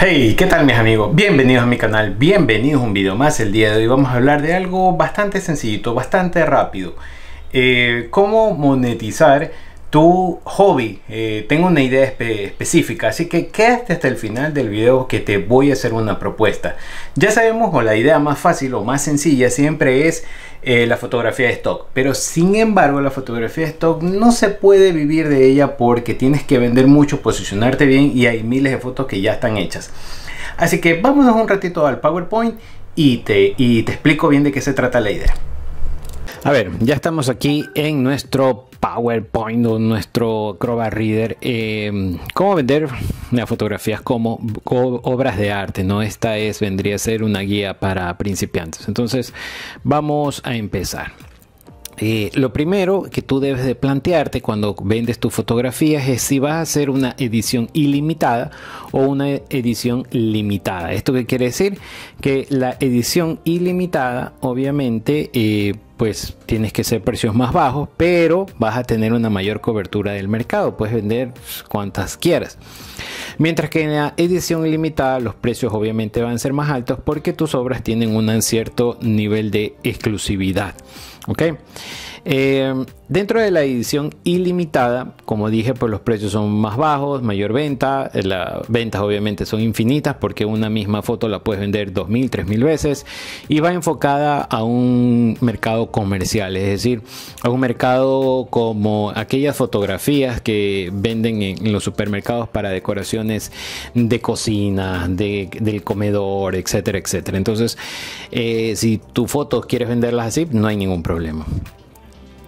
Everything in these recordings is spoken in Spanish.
Hey, ¿qué tal mis amigos? Bienvenidos a mi canal, bienvenidos a un video más. El día de hoy vamos a hablar de algo bastante sencillito, bastante rápido. Eh, cómo monetizar tu hobby. Eh, tengo una idea específica, así que quédate hasta el final del video que te voy a hacer una propuesta. Ya sabemos, o la idea más fácil o más sencilla siempre es eh, la fotografía de stock, pero sin embargo la fotografía de stock no se puede vivir de ella porque tienes que vender mucho, posicionarte bien y hay miles de fotos que ya están hechas. Así que vámonos un ratito al PowerPoint y te, y te explico bien de qué se trata la idea. A ver, ya estamos aquí en nuestro PowerPoint o nuestro crowbar Reader, eh, cómo vender las fotografías como obras de arte, ¿no? Esta es, vendría a ser una guía para principiantes. Entonces, vamos a empezar. Eh, lo primero que tú debes de plantearte cuando vendes tus fotografías es si vas a hacer una edición ilimitada o una edición limitada. ¿Esto qué quiere decir? Que la edición ilimitada obviamente eh, pues tienes que ser precios más bajos, pero vas a tener una mayor cobertura del mercado, puedes vender cuantas quieras. Mientras que en la edición ilimitada los precios obviamente van a ser más altos porque tus obras tienen un cierto nivel de exclusividad. Okay Eh, dentro de la edición ilimitada, como dije, pues los precios son más bajos, mayor venta, eh, las ventas obviamente son infinitas porque una misma foto la puedes vender 2.000, 3.000 veces y va enfocada a un mercado comercial, es decir, a un mercado como aquellas fotografías que venden en los supermercados para decoraciones de cocina, del comedor, etcétera, etcétera. Entonces, eh, si tu foto quieres venderlas así, no hay ningún problema.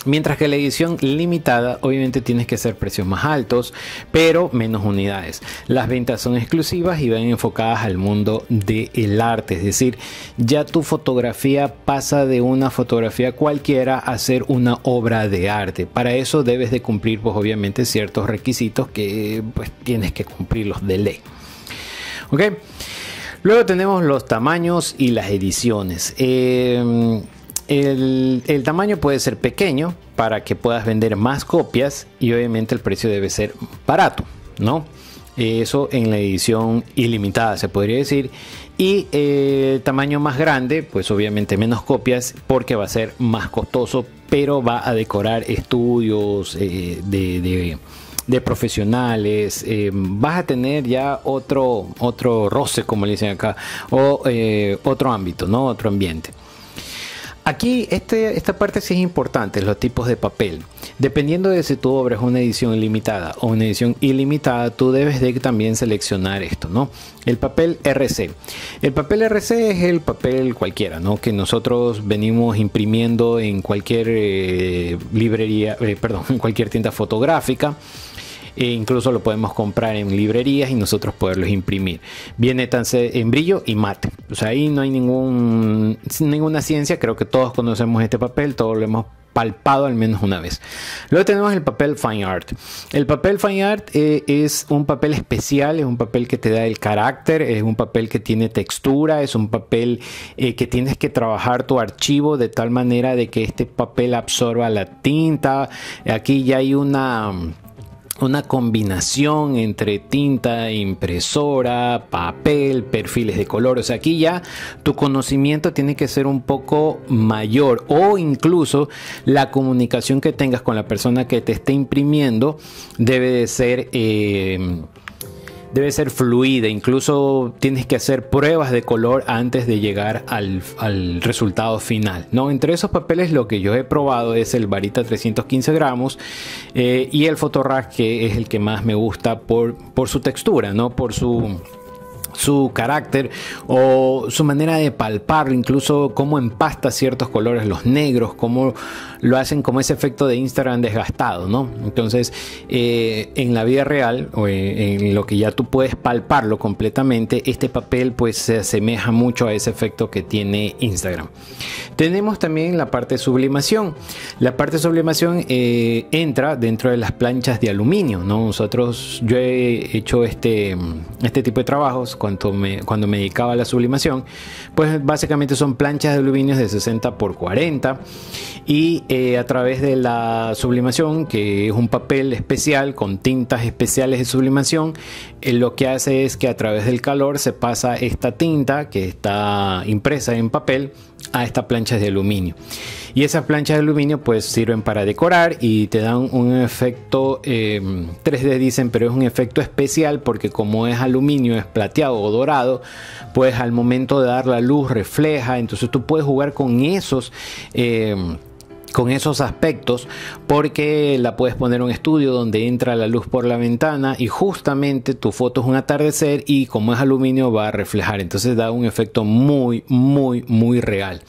Mientras que la edición limitada obviamente tienes que hacer precios más altos, pero menos unidades. Las ventas son exclusivas y van enfocadas al mundo del el arte, es decir, ya tu fotografía pasa de una fotografía cualquiera a ser una obra de arte. Para eso debes de cumplir pues obviamente ciertos requisitos que pues tienes que cumplirlos de ley. ¿Ok? Luego tenemos los tamaños y las ediciones. Eh, el, tamaño puede ser pequeño para que puedas vender más copias y obviamente el precio debe ser barato, ¿no? Eso en la edición ilimitada se podría decir. Y eh, el tamaño más grande, pues obviamente menos copias porque va a ser más costoso, pero va a decorar estudios eh, de, profesionales. Eh, vas a tener ya otro, otro roce, como le dicen acá, o otro ámbito, ¿no? Otro ambiente. Aquí este, esta parte sí es importante, los tipos de papel. Dependiendo de si tu obra es una edición limitada o una edición ilimitada, tú debes de también seleccionar esto, ¿no? El papel RC. El papel RC es el papel cualquiera, ¿no? Que nosotros venimos imprimiendo en cualquier eh, librería, eh, perdón, en cualquier tienda fotográfica. E incluso lo podemos comprar en librerías y nosotros poderlos imprimir. Viene tan en brillo y mate. O sea, ahí no hay ningún, ninguna ciencia, creo que todos conocemos este papel, todos lo hemos palpado al menos una vez. Luego tenemos el papel Fine Art. El papel Fine Art eh, es un papel especial, es un papel que te da el carácter, es un papel que tiene textura, es un papel eh, que tienes que trabajar tu archivo de tal manera de que este papel absorba la tinta. Aquí ya hay una una combinación entre tinta, impresora, papel, perfiles de color. O sea, aquí ya tu conocimiento tiene que ser un poco mayor o incluso la comunicación que tengas con la persona que te esté imprimiendo debe de ser... Eh, debe ser fluida, incluso tienes que hacer pruebas de color antes de llegar al, resultado final. ¿no? Entre esos papeles lo que yo he probado es el varita 315 gramos eh, y el fotorrack que es el que más me gusta por, por su textura, ¿no? por su su carácter o su manera de palpar incluso cómo empasta ciertos colores, los negros, cómo lo hacen como ese efecto de Instagram desgastado, ¿no? Entonces, eh, en la vida real, o en, lo que ya tú puedes palparlo completamente, este papel pues se asemeja mucho a ese efecto que tiene Instagram. Tenemos también la parte de sublimación. La parte de sublimación eh, entra dentro de las planchas de aluminio, ¿no? Nosotros, yo he hecho este, este tipo de trabajos con cuando me, cuando dedicaba a la sublimación, pues básicamente son planchas de aluminio de 60 por 40 y eh, a través de la sublimación, que es un papel especial con tintas especiales de sublimación, eh, lo que hace es que a través del calor se pasa esta tinta que está impresa en papel a estas planchas de aluminio. Y esas planchas de aluminio pues sirven para decorar y te dan un efecto 3D em, dicen, pero es un efecto especial porque como es aluminio, es plateado o dorado, pues al momento de dar la luz refleja, entonces tú puedes jugar con esos... Em, con esos aspectos porque la puedes poner en un estudio donde entra la luz por la ventana y justamente tu foto es un atardecer y como es aluminio va a reflejar entonces da un efecto muy muy muy real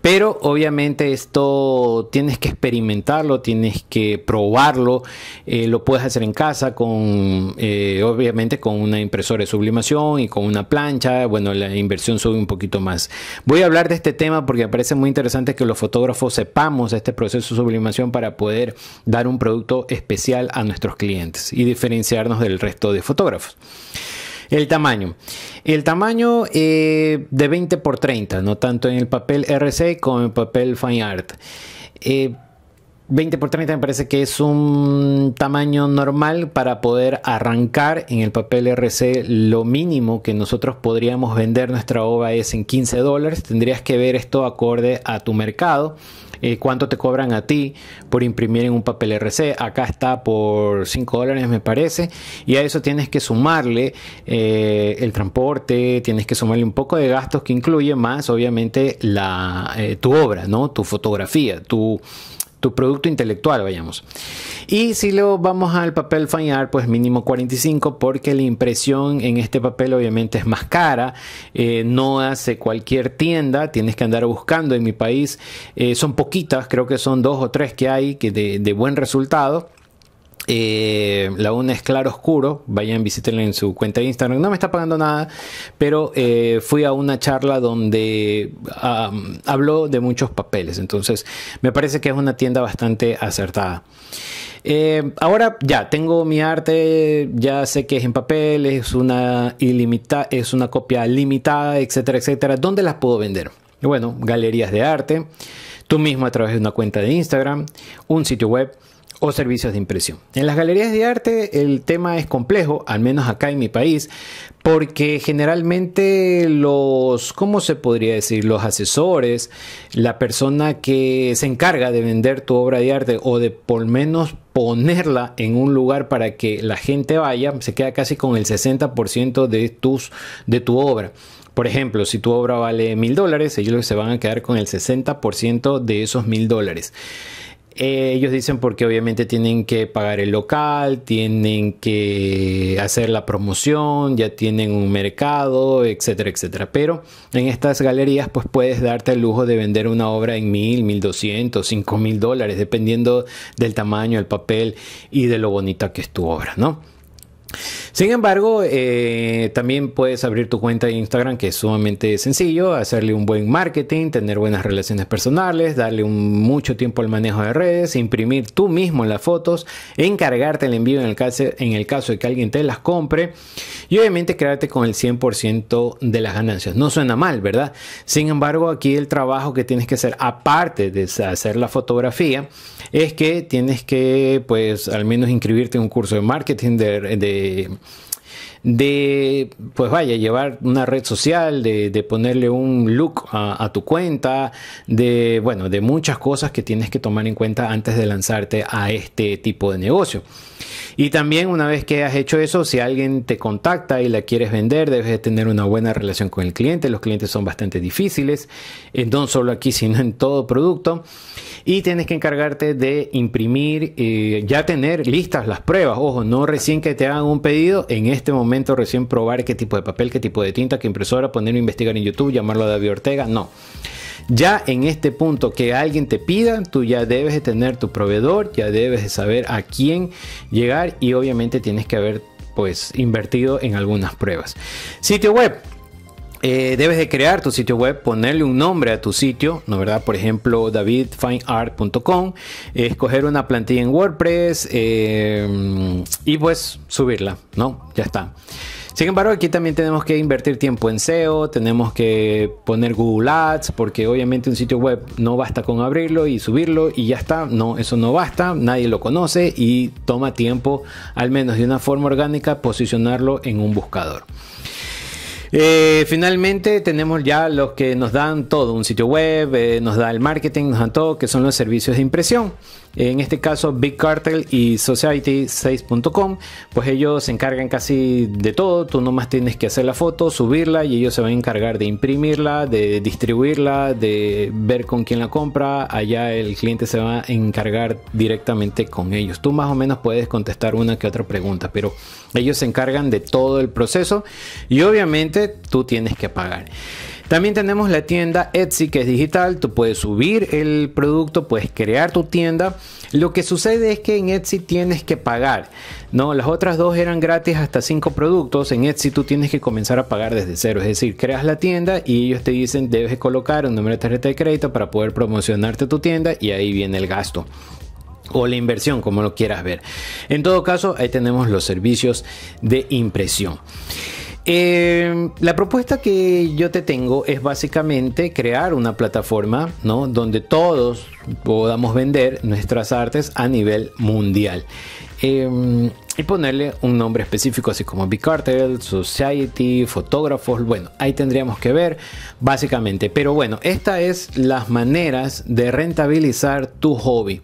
pero obviamente esto tienes que experimentarlo, tienes que probarlo. Eh, lo puedes hacer en casa con, eh, obviamente, con una impresora de sublimación y con una plancha. Bueno, la inversión sube un poquito más. Voy a hablar de este tema porque me parece muy interesante que los fotógrafos sepamos este proceso de sublimación para poder dar un producto especial a nuestros clientes y diferenciarnos del resto de fotógrafos. El tamaño. El tamaño eh, de 20 por 30, no tanto en el papel RC como en el papel Fine Art. 20 eh, por 30 me parece que es un tamaño normal para poder arrancar en el papel RC. Lo mínimo que nosotros podríamos vender nuestra obra es en 15 dólares. Tendrías que ver esto acorde a tu mercado. Eh, cuánto te cobran a ti por imprimir en un papel RC. Acá está por 5 dólares me parece. Y a eso tienes que sumarle eh, el transporte, tienes que sumarle un poco de gastos que incluye más obviamente la, eh, tu obra, ¿no? tu fotografía, tu tu producto intelectual, vayamos. Y si lo vamos al papel fine pues mínimo 45 porque la impresión en este papel obviamente es más cara, eh, no hace cualquier tienda, tienes que andar buscando en mi país, eh, son poquitas, creo que son dos o tres que hay que de buen resultado. Eh, la una es Claro Oscuro, vayan, visítenla en su cuenta de Instagram. No me está pagando nada, pero eh, fui a una charla donde habló de muchos papeles. Entonces, me parece que es una tienda bastante acertada. Eh, ahora ya tengo mi arte, ya sé que es en papel, es una, ilimitada, es una copia limitada, etcétera, etcétera. ¿Dónde las puedo vender? Bueno, galerías de arte, tú mismo a través de una cuenta de Instagram, un sitio web o servicios de impresión. En las galerías de arte el tema es complejo, al menos acá en mi país, porque generalmente los, ¿cómo se podría decir? Los asesores, la persona que se encarga de vender tu obra de arte o de por lo menos ponerla en un lugar para que la gente vaya, se queda casi con el 60% de, tus, de tu obra. Por ejemplo, si tu obra vale mil dólares, ellos se van a quedar con el 60% de esos mil dólares. Eh, ellos dicen porque obviamente tienen que pagar el local, tienen que hacer la promoción, ya tienen un mercado, etcétera, etcétera. Pero en estas galerías pues puedes darte el lujo de vender una obra en mil, mil doscientos, cinco mil dólares, dependiendo del tamaño, el papel y de lo bonita que es tu obra, ¿no? Sin embargo, eh, también puedes abrir tu cuenta de Instagram, que es sumamente sencillo, hacerle un buen marketing, tener buenas relaciones personales, darle un, mucho tiempo al manejo de redes, imprimir tú mismo las fotos, encargarte el envío en el, caso, en el caso de que alguien te las compre y obviamente quedarte con el 100% de las ganancias. No suena mal, ¿verdad? Sin embargo, aquí el trabajo que tienes que hacer, aparte de hacer la fotografía, es que tienes que, pues, al menos inscribirte en un curso de marketing de de pues vaya, llevar una red social, de, ponerle un look a, a, tu cuenta, de, bueno, de muchas cosas que tienes que tomar en cuenta antes de lanzarte a este tipo de negocio. Y también una vez que has hecho eso, si alguien te contacta y la quieres vender, debes de tener una buena relación con el cliente. Los clientes son bastante difíciles, eh, no solo aquí, sino en todo producto. Y tienes que encargarte de imprimir, eh, ya tener listas las pruebas. Ojo, no recién que te hagan un pedido, en este momento recién probar qué tipo de papel, qué tipo de tinta, qué impresora, ponerlo a investigar en YouTube, llamarlo a David Ortega, no. Ya en este punto que alguien te pida, tú ya debes de tener tu proveedor, ya debes de saber a quién llegar y obviamente tienes que haber pues invertido en algunas pruebas. Sitio web. Eh, debes de crear tu sitio web, ponerle un nombre a tu sitio, ¿no verdad? Por ejemplo, davidfineart.com, escoger una plantilla en WordPress eh, y pues subirla, ¿no? Ya está. Sin embargo, aquí también tenemos que invertir tiempo en SEO, tenemos que poner Google Ads, porque obviamente un sitio web no basta con abrirlo y subirlo y ya está. No, eso no basta, nadie lo conoce y toma tiempo, al menos de una forma orgánica, posicionarlo en un buscador. Eh, finalmente tenemos ya los que nos dan todo, un sitio web, eh, nos da el marketing, nos dan todo, que son los servicios de impresión en este caso Big Cartel y Society6.com, pues ellos se encargan casi de todo, tú nomás tienes que hacer la foto, subirla y ellos se van a encargar de imprimirla, de distribuirla, de ver con quién la compra, allá el cliente se va a encargar directamente con ellos. Tú más o menos puedes contestar una que otra pregunta, pero ellos se encargan de todo el proceso y obviamente tú tienes que pagar. También tenemos la tienda Etsy que es digital, tú puedes subir el producto, puedes crear tu tienda. Lo que sucede es que en Etsy tienes que pagar, ¿no? Las otras dos eran gratis hasta cinco productos, en Etsy tú tienes que comenzar a pagar desde cero, es decir, creas la tienda y ellos te dicen debes colocar un número de tarjeta de crédito para poder promocionarte tu tienda y ahí viene el gasto o la inversión, como lo quieras ver. En todo caso, ahí tenemos los servicios de impresión. Em, la propuesta que yo te tengo es básicamente crear una plataforma donde todos podamos vender nuestras artes a nivel mundial. Em, y ponerle un nombre específico, así como B-Cartel, Society, fotógrafos. Bueno, ahí tendríamos que ver básicamente. Pero bueno, esta es las maneras de rentabilizar tu hobby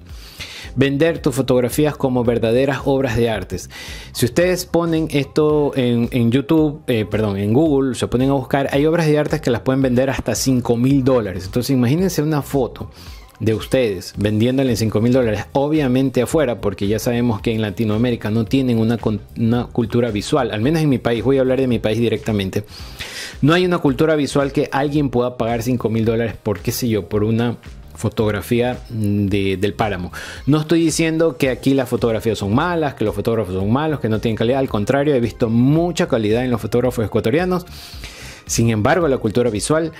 vender tus fotografías como verdaderas obras de artes. Si ustedes ponen esto en, YouTube, eh, perdón, en Google, se ponen a buscar, hay obras de artes que las pueden vender hasta 5 mil dólares. Entonces imagínense una foto de ustedes vendiéndole en 5 mil dólares, obviamente afuera, porque ya sabemos que en Latinoamérica no tienen una, cultura visual, al menos en mi país, voy a hablar de mi país directamente, no hay una cultura visual que alguien pueda pagar 5 mil dólares por qué sé yo, por una fotografía del páramo. No estoy diciendo que aquí las fotografías son malas, que los fotógrafos son malos, que no tienen calidad. Al contrario, he visto mucha calidad en los fotógrafos ecuatorianos. Sin embargo, la cultura visual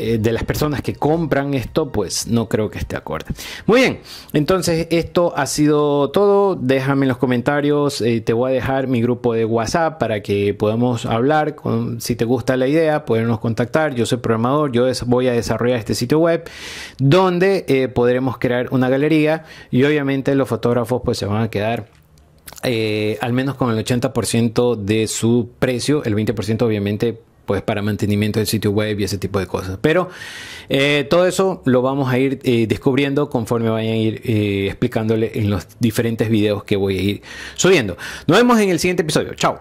eh, de las personas que compran esto, pues no creo que esté acorde. Muy bien, entonces esto ha sido todo. Déjame en los comentarios, eh, te voy a dejar mi grupo de WhatsApp para que podamos hablar. Con, si te gusta la idea, podernos contactar. Yo soy programador, yo voy a desarrollar este sitio web donde eh, podremos crear una galería y obviamente los fotógrafos pues se van a quedar al menos con el 80% de su precio, el 20% obviamente pues para mantenimiento del sitio web y ese tipo de cosas. Pero eh, todo eso lo vamos a ir eh, descubriendo conforme vayan a ir eh, explicándole en los diferentes videos que voy a ir subiendo. Nos vemos en el siguiente episodio. Chao.